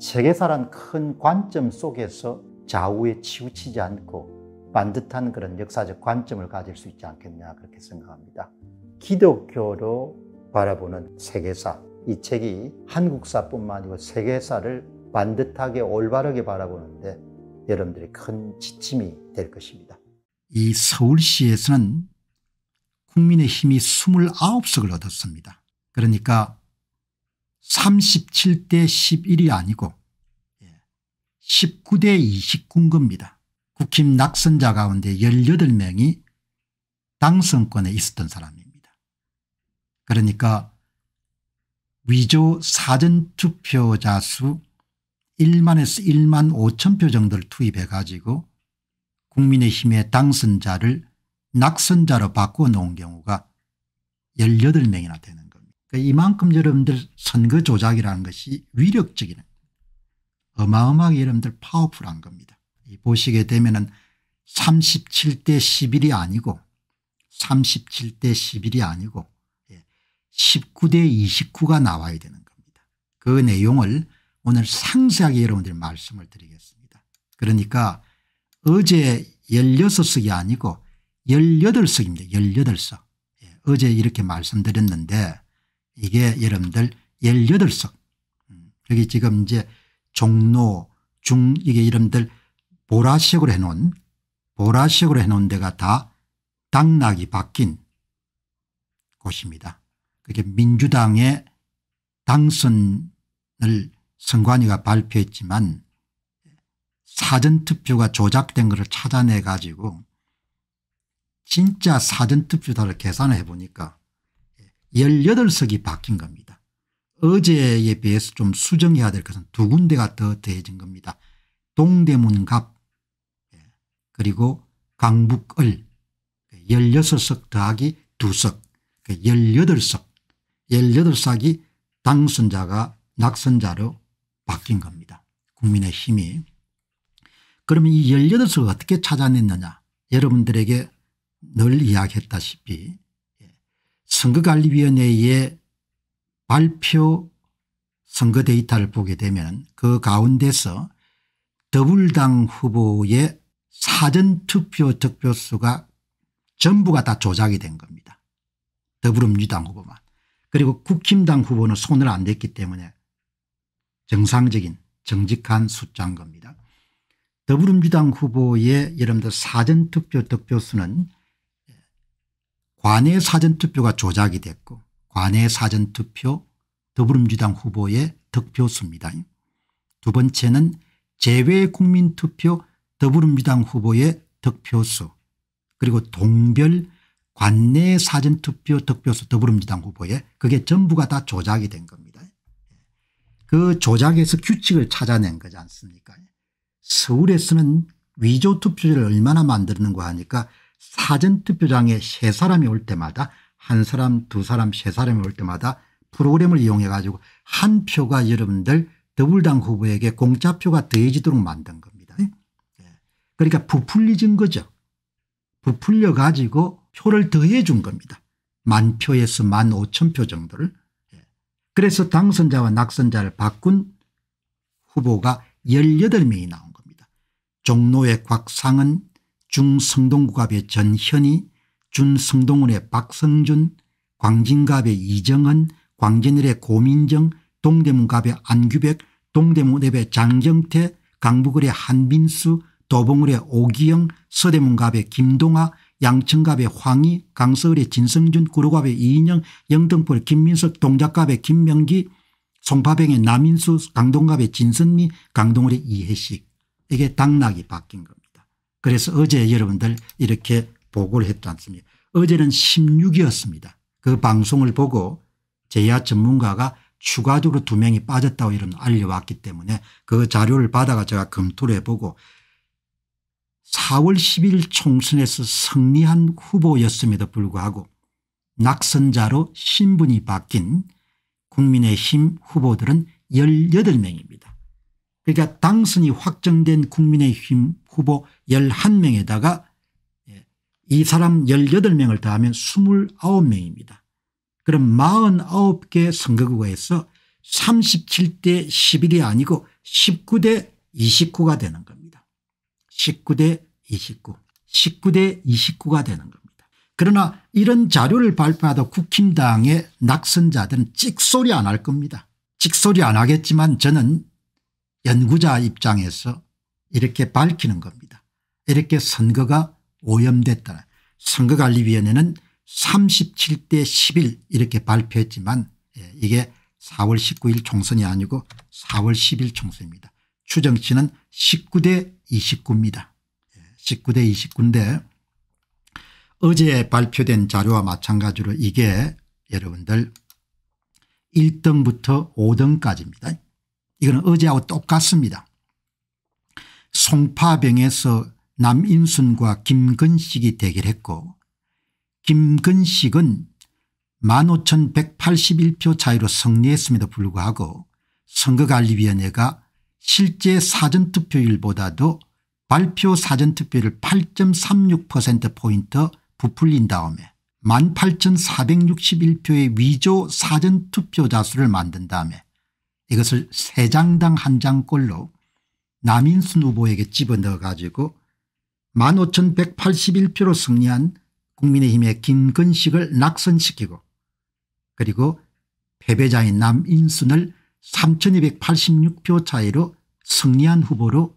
세계사란 큰 관점 속에서 좌우에 치우치지 않고 반듯한 그런 역사적 관점을 가질 수 있지 않겠냐 그렇게 생각합니다. 기독교로 바라보는 세계사 이 책이 한국사뿐만 아니고 세계사를 반듯하게 올바르게 바라보는데 여러분들이 큰 지침이 될 것입니다. 이 서울시에서는 국민의 힘이 29석을 얻었습니다. 그러니까 37대 11이 아니고 19대 예. 29인 겁니다. 국힘 낙선자 가운데 18명이 당선권에 있었던 사람입니다. 그러니까 위조 사전투표자 수 1만에서 1만 5천 표 정도를 투입해 가지고 국민의힘의 당선자를 낙선자로 바꾸어 놓은 경우가 18명이나 되는 그러니까 이만큼 여러분들 선거 조작이라는 것이 위력적인 어마어마하게 여러분들 파워풀한 겁니다. 보시게 되면 37대 11이 아니고 37대 11이 아니고 19대 예, 29가 나와야 되는 겁니다. 그 내용을 오늘 상세하게 여러분들 말씀을 드리겠습니다. 그러니까 어제 16석이 아니고 18석입니다. 18석. 예, 어제 이렇게 말씀드렸는데 이게 여러분들 18석 여기 지금 이제 종로 중 이게 여러분들 보라색으로 해놓은 보라색으로 해놓은 데가 다 당락이 바뀐 곳입니다. 그게 민주당의 당선을 선관위가 발표했지만 사전투표가 조작된 것을 찾아내 가지고 진짜 사전투표자를 계산해 보니까 18석이 바뀐 겁니다. 어제에 비해서 좀 수정해야 될 것은 두 군데가 더 더해진 겁니다. 동대문갑 예, 그리고 강북을 16석 더하기 2석 18석 18석이 당선자가 낙선자로 바뀐 겁니다. 국민의 힘이. 그러면 이 18석을 어떻게 찾아냈느냐 여러분들에게 늘 이야기했다시피 선거관리위원회의 발표 선거 데이터를 보게 되면 그 가운데서 더불당 후보의 사전투표 득표수가 전부가 다 조작이 된 겁니다. 더불어민주당 후보만. 그리고 국힘당 후보는 손을 안 댔기 때문에 정상적인 정직한 숫자인 겁니다. 더불어민주당 후보의 여러분들 사전투표 득표수는 관외 사전투표가 조작이 됐고 관외 사전투표 더불어민주당 후보의 득표 수입니다. 두 번째는 재외국민투표 더불어민주당 후보의 득표수 그리고 동별 관내 사전투표 득표수 더불어민주당 후보의 그게 전부가 다 조작이 된 겁니다. 그 조작에서 규칙을 찾아낸 거지 않습니까 서울에서는 위조투표제를 얼마나 만드는가 하니까 사전투표장에 세 사람이 올 때마다 한 사람 두 사람 세 사람이 올 때마다 프로그램을 이용해 가지고 한 표가 여러분들 더불당 후보에게 공짜표가 되어지도록 만든 겁니다. 예. 그러니까 부풀리진 거죠. 부풀려 가지고 표를 더해 준 겁니다. 만 표에서 만 오천 표 정도를. 예. 그래서 당선자와 낙선자를 바꾼 후보가 18명이 나온 겁니다. 종로의 곽상은 중성동구갑의 전현희 준성동원의 박성준 광진갑의 이정은 광진일의 고민정 동대문갑의 안규백 동대문읍의 장경태 강북을의 한민수 도봉을의 오기영 서대문갑의 김동아 양천갑의 황희 강서을의 진성준 구로갑의 이인영 영등포의 김민석 동작갑의 김명기 송파병의 남인수 강동갑의 진선미 강동을의 이해식 이게 당락이 바뀐 겁니다. 그래서 어제 여러분들 이렇게 보고를 했지 않습니까 어제는 16이었습니다. 그 방송을 보고 제야 전문가가 추가적으로 두 명이 빠졌다고 이런 알려왔기 때문에 그 자료를 받아가 제가 검토를 해보고 4월 10일 총선에서 승리한 후보였음에도 불구하고 낙선자로 신분이 바뀐 국민의힘 후보들은 18명입니다. 그러니까 당선이 확정된 국민의힘 후보 11명에다가 예, 이 사람 18명을 더하면 29명입니다. 그럼 49개 선거구에서 37대 11이 아니고 19대 29가 되는 겁니다. 19대 29. 19대 29가 되는 겁니다. 그러나 이런 자료를 발표하다 국힘당의 낙선자들은 찍소리 안 할 겁니다. 찍소리 안 하겠지만 저는 연구자 입장에서 이렇게 밝히는 겁니다. 이렇게 선거가 오염됐다. 선거관리위원회는 37대 11 이렇게 발표했지만 예, 이게 4월 19일 총선이 아니고 4월 10일 총선입니다. 추정치는 19대 29입니다. 19대 예, 29인데 어제 발표된 자료와 마찬가지로 이게 여러분들 1등부터 5등까지입니다. 이거는 어제하고 똑같습니다. 송파병에서 남인순과 김근식이 대결했고 김근식은 15,181표 차이로 승리했음에도 불구하고 선거관리위원회가 실제 사전투표율보다도 발표 사전투표율 을 8.36%포인트 부풀린 다음에 18,461표의 위조 사전투표자 수를 만든 다음에 이것을 세장당한 장꼴로 남인순 후보에게 집어넣어가지고 15,181표로 승리한 국민의힘의 김근식을 낙선시키고 그리고 패배자인 남인순을 3,286표 차이로 승리한 후보로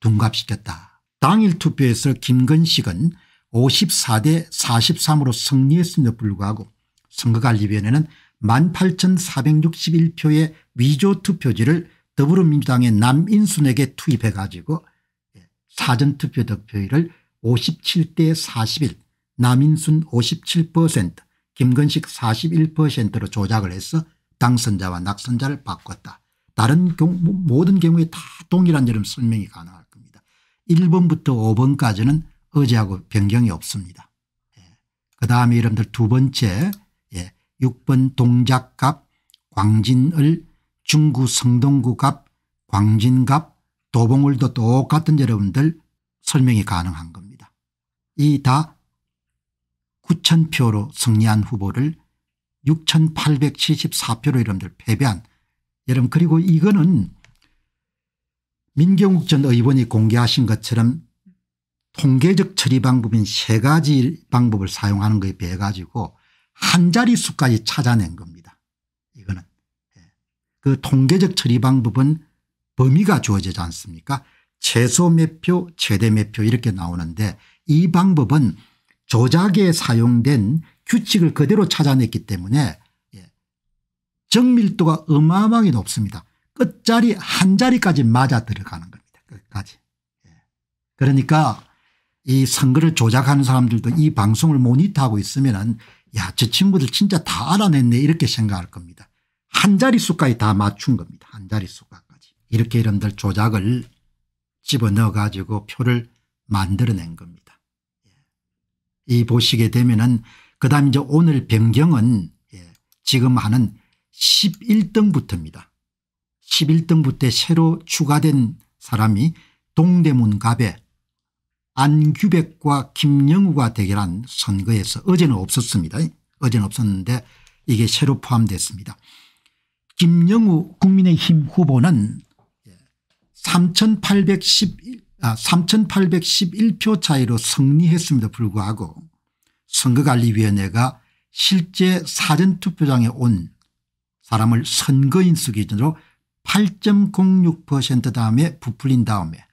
둔갑시켰다. 당일 투표에서 김건식은 54대 43으로 승리했음에도 불구하고 선거관리위원회는 18,461표의 위조투표지를 더불어민주당의 남인순에게 투입해 가지고 예, 사전투표 득표율을 57대 41 남인순 57% 김건식 41%로 조작을 해서 당선자와 낙선자를 바꿨다. 다른 경우, 모든 경우에 다 동일한 여름 설명이 가능할 겁니다. 1번부터 5번까지는 어제하고 변경이 없습니다. 예. 그 다음에 여러분들 두 번째 예. 6번 동작갑 광진을 중구 성동구 갑 광진갑 도봉을도 똑같은 여러분들 설명이 가능한 겁니다. 이 다 9,000표로 승리한 후보를 6,874표로 여러분들 패배한 여러분 그리고 이거는 민경욱 전 의원이 공개하신 것처럼 통계적 처리 방법인 세 가지 방법을 사용하는 것에 비해 가지고 한 자릿수까지 찾아낸 겁니다. 그 통계적 처리 방법은 범위가 주어지지 않습니까 최소 몇표 최대 몇 표 이렇게 나오는데 이 방법은 조작에 사용된 규칙을 그대로 찾아냈기 때문에 예, 정밀도가 어마어마하게 높습니다. 끝자리 한 자리까지 맞아 들어가는 겁니다. 끝까지. 예. 그러니까 이 선거를 조작하는 사람들도 이 방송을 모니터하고 있으면 은야저 친구들 진짜 다 알아냈네 이렇게 생각할 겁니다. 한 자릿수까지 다 맞춘 겁니다. 한 자릿수까지. 이렇게 이런들 조작을 집어넣어 가지고 표를 만들어낸 겁니다. 예. 이 보시게 되면은 그 다음 이제 오늘 변경은 예. 지금 하는 11등부터입니다. 11등부터 새로 추가된 사람이 동대문 갑에 안규백과 김영우가 대결한 선거에서 어제는 없었습니다. 어제는 없었는데 이게 새로 포함됐습니다. 김영우 국민의힘 후보는 3,811, 아, 3,811표 차이로 승리했음에도 불구하고 선거관리위원회가 실제 사전투표장에 온 사람을 선거인수 기준으로 8.06% 다음에 부풀린 다음에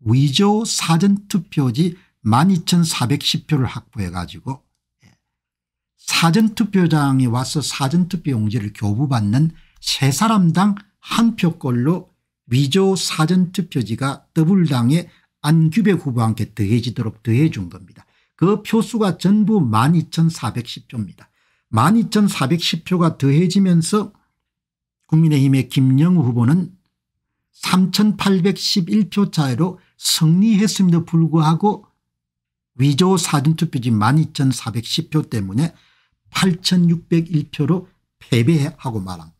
위조 사전투표지 12,410표를 확보해 가지고 예, 사전투표장에 와서 사전투표 용지를 교부받는 세 사람당 한 표꼴로 위조 사전투표지가 더블당의 안규배 후보와 함께 더해지도록 더해준 겁니다. 그 표수가 전부 12,410표입니다. 12,410표가 더해지면서 국민의힘의 김영우 후보는 3,811표 차이로 승리했음에도 불구하고 위조 사전투표지 12,410표 때문에 8,601표로 패배하고 말합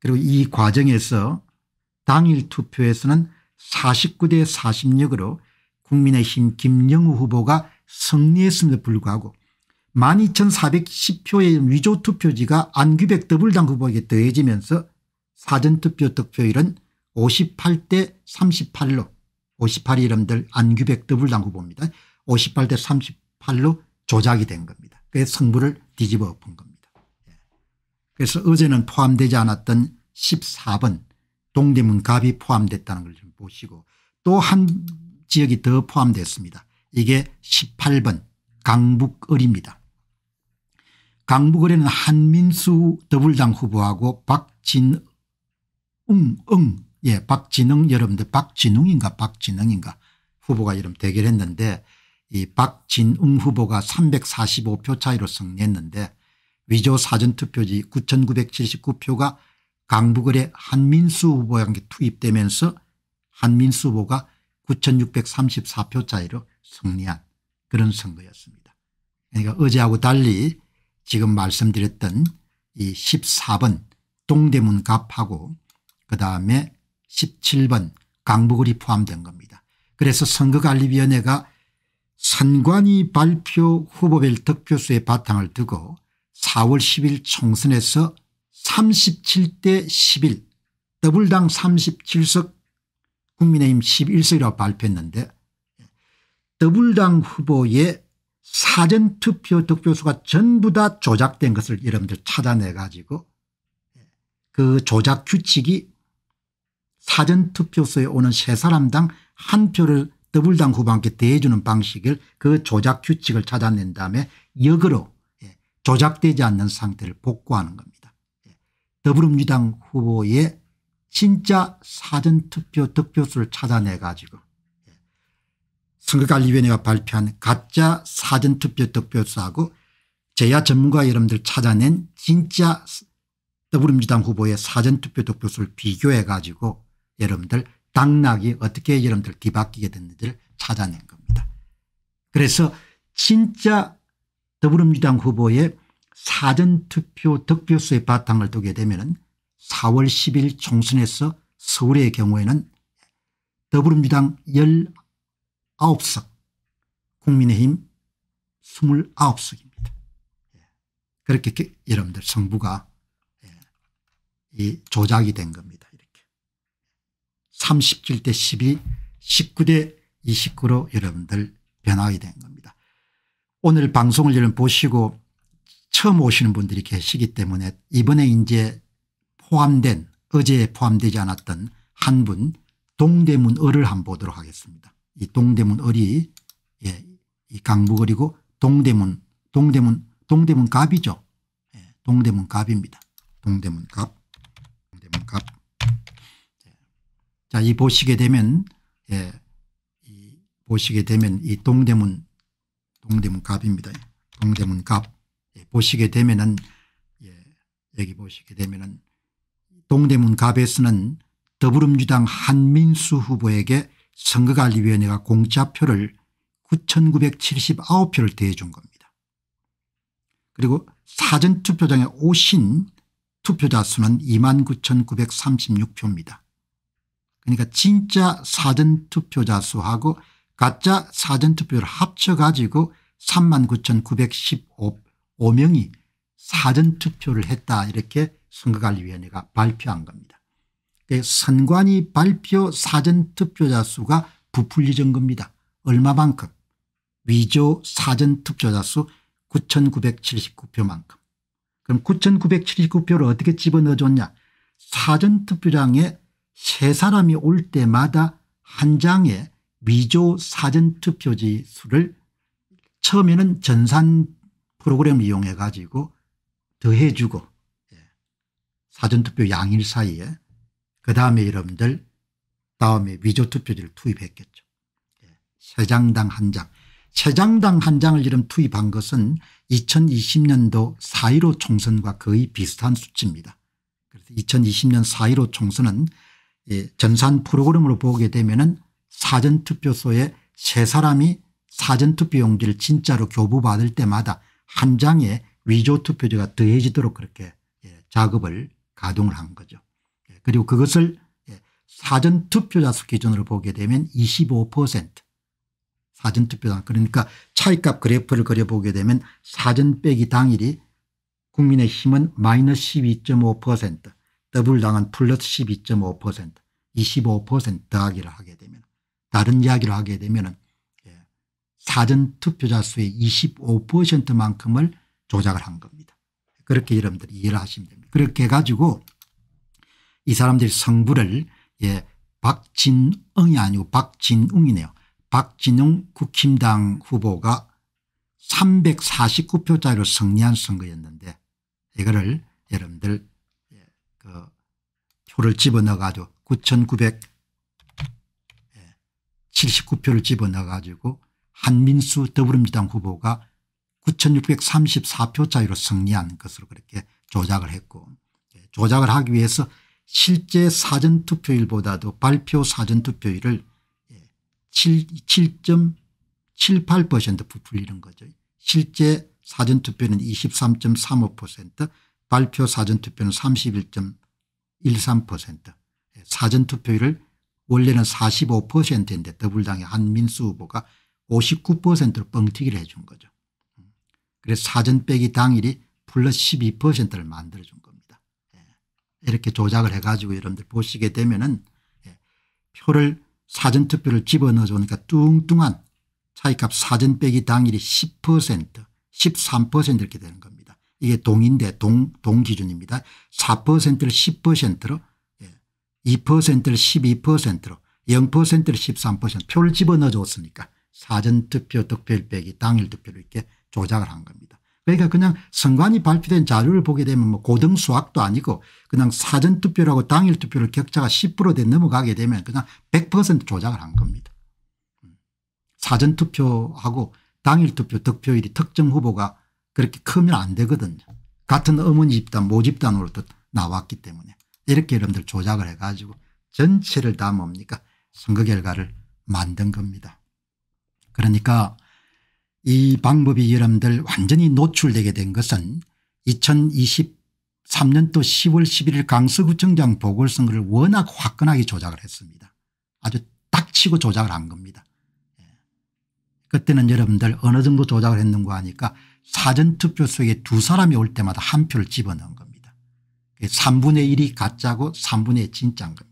그리고 이 과정에서 당일 투표에서는 49대 46으로 국민의힘 김영우 후보가 승리했음에도 불구하고 12,410표의 위조 투표지가 안규백 더블당 후보에게 더해지면서 사전투표 득표율은 58대 38로 58이 이름들 안규백 더블당 후보입니다. 58대 38로 조작이 된 겁니다. 그 승부를 뒤집어 엎은 겁니다. 그래서 어제는 포함되지 않았던 14번 동대문 갑이 포함됐다는 걸 좀 보시고 또 한 지역이 더 포함됐습니다. 이게 18번 강북을입니다. 강북을에는 한민수 더불당 후보하고 박진웅 응, 예, 박진웅 여러분들 박진웅인가 박진웅인가 후보가 여름 대결했는데 이 박진웅 후보가 345표 차이로 승리했는데 위조 사전투표지 9979표가 강북을의 한민수 후보에게 투입되면서 한민수 후보가 9634표 차이로 승리한 그런 선거였습니다. 그러니까 어제하고 달리 지금 말씀드렸던 이 14번 동대문 갑하고 그다음에 17번 강북을이 포함된 겁니다. 그래서 선거관리위원회가 선관위 발표 후보별 득표수의 바탕을 두고 4월 10일 총선에서 37대 11 더블당 37석 국민의힘 11석이라고 발표했는데 더블당 후보의 사전투표 득표수가 전부 다 조작된 것을 여러분들 찾아내 가지고 그 조작 규칙이 사전투표소에 오는 세 사람당 한 표를 더블당 후보한테 대해주는 방식을 그 조작 규칙을 찾아낸 다음에 역으로 조작되지 않는 상태를 복구하는 겁니다. 더불어민주당 후보의 진짜 사전투표 득표수를 찾아내 가지고 선거관리위원회가 발표한 가짜 사전투표 득표수하고 제야 전문가 여러분들 찾아낸 진짜 더불어민주당 후보의 사전투표 득표수를 비교해 가지고 여러분들 당락이 어떻게 여러분들 뒤바뀌게 됐는지를 찾아낸 겁니다. 그래서 진짜 더불어민주당 후보의 사전투표 득표수의 바탕을 두게 되면 4월 10일 총선에서 서울의 경우에는 더불어민주당 19석 국민의힘 29석입니다. 예. 그렇게 여러분들 성부가이 예, 조작이 된 겁니다. 이렇게 37대 12 19대 29로 여러분들 변화가 된 겁니다. 오늘 방송을 여러분 보시고 처음 오시는 분들이 계시기 때문에 이번에 이제 포함된 어제 에 포함되지 않았던 한 분 동대문 을을 한번 보도록 하겠습니다. 이 동대문 을이 예, 이 강북을이고 동대문 동대문 동대문 갑이죠. 예, 동대문 갑입니다. 동대문 갑 동대문 갑. 자이 보시게 되면 예, 이 보시게 되면 이 동대문 동대문 갑입니다. 동대문 갑. 예, 보시게 되면은 예, 여기 보시게 되면은 동대문 갑에서는 더불어민주당 한민수 후보에게 선거관리위원회가 공짜표를 9,979표를 대해준 겁니다. 그리고 사전투표장에 오신 투표자 수는 29,936표입니다. 그러니까 진짜 사전투표자 수하고 가짜 사전투표를 합쳐가지고 39,915명이 사전투표를 했다 이렇게 선거관리위원회가 발표한 겁니다. 그 선관위 발표 사전투표자 수가 부풀리전 겁니다. 얼마만큼 위조 사전투표자 수 9979표만큼 그럼 9979표를 어떻게 집어넣어줬냐 사전투표장에 세 사람이 올 때마다 한 장에 위조 사전투표지 수를 처음에는 전산 프로그램을 이용해 가지고 더해주고 예, 사전투표 양일 사이에 그 다음에 여러분들 다음에 위조투표지를 투입했겠죠. 세 예, 장당 한 장. 세 장당 한 장을 이름 투입한 것은 2020년도 4.15 총선과 거의 비슷한 수치입니다. 그래서 2020년 4.15 총선은 예, 전산 프로그램으로 보게 되면 사전투표소에 세 사람이 사전투표용지를 진짜로 교부받을 때마다 한장의 위조투표지가 더해지도록 그렇게 예, 작업을 가동을 한 거죠. 예, 그리고 그것을 예, 사전투표자 수 기준으로 보게 되면 25% 사전투표당 그러니까 차이값 그래프를 그려보게 되면 사전 빼기 당일이 국민의힘은 마이너스 12.5% 더블당은 플러스 12.5% 25% 더하기를 하게 되면 다른 이야기를 하게 되면 사전투표자 수의 25%만큼을 조작을 한 겁니다. 그렇게 여러분들이 이해를 하시면 됩니다. 그렇게 해가지고 이 사람들이 성부를 예, 박진응이 아니고 박진웅이네요. 박진웅 국힘당 후보가 349표 짜리로 승리한 선거였는데 이거를 여러분들 예, 그 표를 집어넣어 가지고 9979표를 예, 집어넣어 가지고 한민수 더불어민주당 후보가 9634표 차이로 승리한 것으로 그렇게 조작을 했고 예, 조작을 하기 위해서 실제 사전투표율보다도 발표 사전투표율을 7.78% 예, 부풀리는 거죠. 실제 사전투표는 23.35% 발표 사전투표는 31.13% 예, 사전투표율을 원래는 45%인데 더불당의 한민수 후보가 59%로 뻥튀기를 해준 거죠. 그래서 사전 빼기 당일이 플러스 12%를 만들어준 겁니다. 예. 이렇게 조작을 해가지고 여러분들 보시게 되면은 예, 표를 사전투표를 집어넣어서 니까 뚱뚱한 차이값 사전 빼기 당일이 10% 13% 이렇게 되는 겁니다. 이게 동인데 동, 동 기준입니다. 4%를 10%로 2%를 12%로 0%를 13% 표를 집어넣어 줬으니까 사전투표 득표율 빼기 당일 투표를 이렇게 조작을 한 겁니다. 그러니까 그냥 선관위 발표된 자료를 보게 되면 뭐 고등수학도 아니고 그냥 사전투표라고 당일투표를 격차가 10%대 넘어가게 되면 그냥 100% 조작을 한 겁니다. 음. 사전투표하고 당일투표 득표율이 특정 후보가 그렇게 크면 안 되거든요. 같은 어머니 집단 모집단으로 도 나왔기 때문에 이렇게 여러분들 조작을 해가지고 전체를 다 뭡니까 선거 결과를 만든 겁니다. 그러니까 이 방법이 여러분들 완전히 노출되게 된 것은 2023년도 10월 11일 강서구청장 보궐선거를 워낙 화끈하게 조작을 했습니다. 아주 딱치고 조작을 한 겁니다. 예. 그때는 여러분들 어느 정도 조작을 했는가 하니까 사전투표 속에 두 사람이 올 때마다 한 표를 집어넣은 겁니다. 3분의 그 1이 가짜고 3분의 진짜인 겁니다.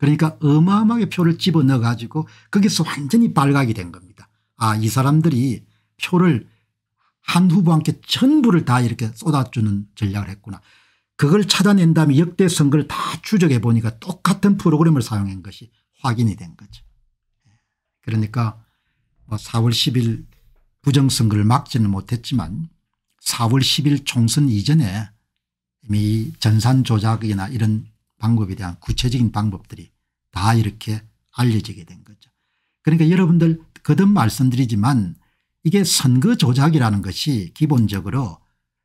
그러니까 어마어마하게 표를 집어넣어 가지고 거기서 완전히 발각이 된 겁니다. 아이 사람들이 표를 한 후보한테 전부를 다 이렇게 쏟아주는 전략을 했구나. 그걸 찾아낸 다음에 역대 선거를 다 추적해 보니까 똑같은 프로그램을 사용한 것이 확인이 된 거죠. 예. 그러니까 4월 뭐 10일 부정선거를 막지는 못했지만 4월 10일 총선 이전에 이미 전산 조작이나 이런 방법에 대한 구체적인 방법들이 다 이렇게 알려지게 된 거죠. 그러니까 여러분들 거듭 말씀드리지만 이게 선거 조작이라는 것이 기본적으로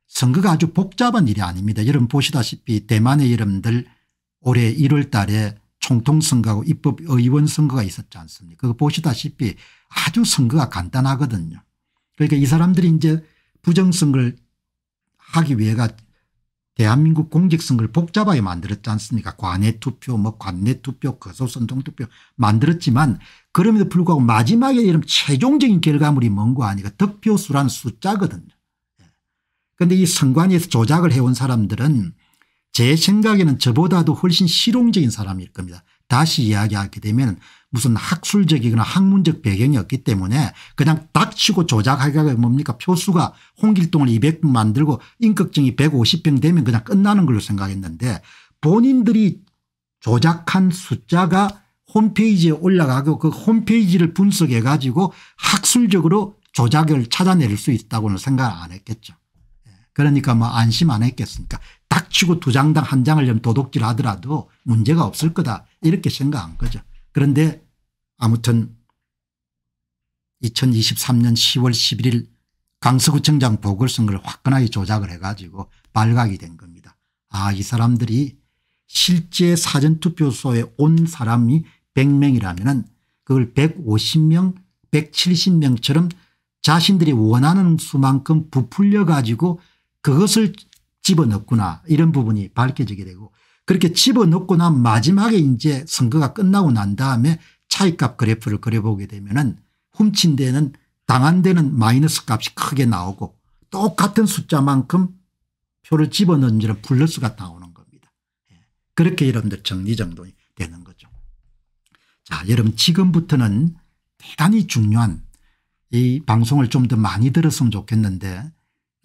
선거가 아주 복잡한 일이 아닙니다. 여러분 보시다시피 대만의 여러분들 올해 1월 달에 총통선거하고 입법의원 선거가 있었지 않습니까 그거 보시다시피 아주 선거가 간단하거든요. 그러니까 이 사람들이 이제 부정선거를 하기 위해가 대한민국 공직선거를 복잡하게 만들었지 않습니까 관외투표 뭐 관내투표 거소선동투표 만들었지만 그럼에도 불구하고 마지막에 이런 최종적인 결과물이 뭔거 아니가 득표수란 숫자거든요. 그런데 예. 이 선관위에서 조작을 해온 사람들은 제 생각에는 저보다도 훨씬 실용적인 사람일 겁니다. 다시 이야기하게 되면 무슨 학술적이거나 학문적 배경이 없기 때문에 그냥 닥치고 조작하기가 뭡니까 표수가 홍길동을 200분 만들고 인격증이 150병 되면 그냥 끝나는 걸로 생각했는데 본인들이 조작한 숫자가 홈페이지에 올라가고 그 홈페이지를 분석해 가지고 학술적으로 조작을 찾아낼 수 있다고는 생각 안 했겠죠. 예. 그러니까 뭐 안심 안 했겠습니까 딱 치고 두 장당 한 장을 도둑질 하더라도 문제가 없을 거다 이렇게 생각한 거죠. 그런데 아무튼 2023년 10월 11일 강서구청장 보궐선거를 화끈하게 조작을 해가지고 발각이 된 겁니다. 아이 사람들이 실제 사전투표소에 온 사람이 100명이라면 그걸 150명 170명처럼 자신들이 원하는 수만큼 부풀려 가지고 그것을 집어넣구나 이런 부분이 밝혀지게 되고 그렇게 집어넣고 난 마지막에 이제 선거가 끝나고 난 다음에 차이값 그래프를 그려보게 되면 은 훔친 데는 당한 데는 마이너스 값이 크게 나오고 똑같은 숫자만큼 표를 집어넣은지는 플러스가 나오는 겁니다. 예. 그렇게 여러분들 정리정돈이 되는 거죠. 자 여러분 지금부터는 대단히 중요한 이 방송을 좀 더 많이 들었으면 좋겠는데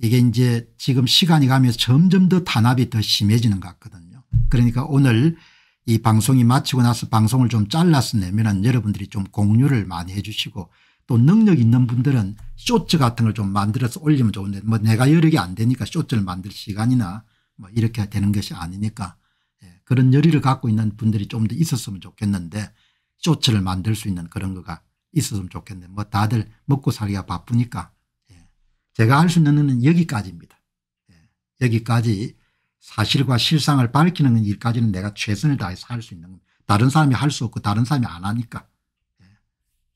이게 이제 지금 시간이 가면서 점점 더 단합이 더 심해지는 것 같거든요. 그러니까 오늘 이 방송이 마치고 나서 방송을 좀잘라서내면은 여러분들이 좀 공유를 많이 해 주시고 또 능력 있는 분들은 쇼츠 같은 걸 좀 만들어서 올리면 좋은데 뭐 내가 여력이 안 되니까 쇼츠를 만들 시간이나 뭐 이렇게 되는 것이 아니니까 예, 그런 열의를 갖고 있는 분들이 좀 더 있었으면 좋겠는데 쇼츠를 만들 수 있는 그런 거가 있었으면 좋겠는데 뭐 다들 먹고 살기가 바쁘니까 제가 알수 있는 것은 여기까지입니다. 예, 여기까지 사실과 실상을 밝히는 일까지는 내가 최선을 다해서 할 수 있는 다른 사람이 할 수 없고 다른 사람이 안 하니까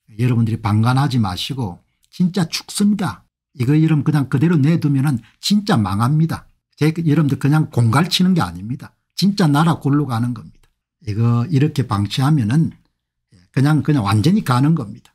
예, 여러분들이 방관하지 마시고 진짜 죽습니다. 이거 여러분 그냥 그대로 내두면 진짜 망합니다. 제 여러분들 그냥 공갈치는 게 아닙니다. 진짜 나라 골로 가는 겁니다. 이거 이렇게 방치하면 은 그냥 그냥 완전히 가는 겁니다.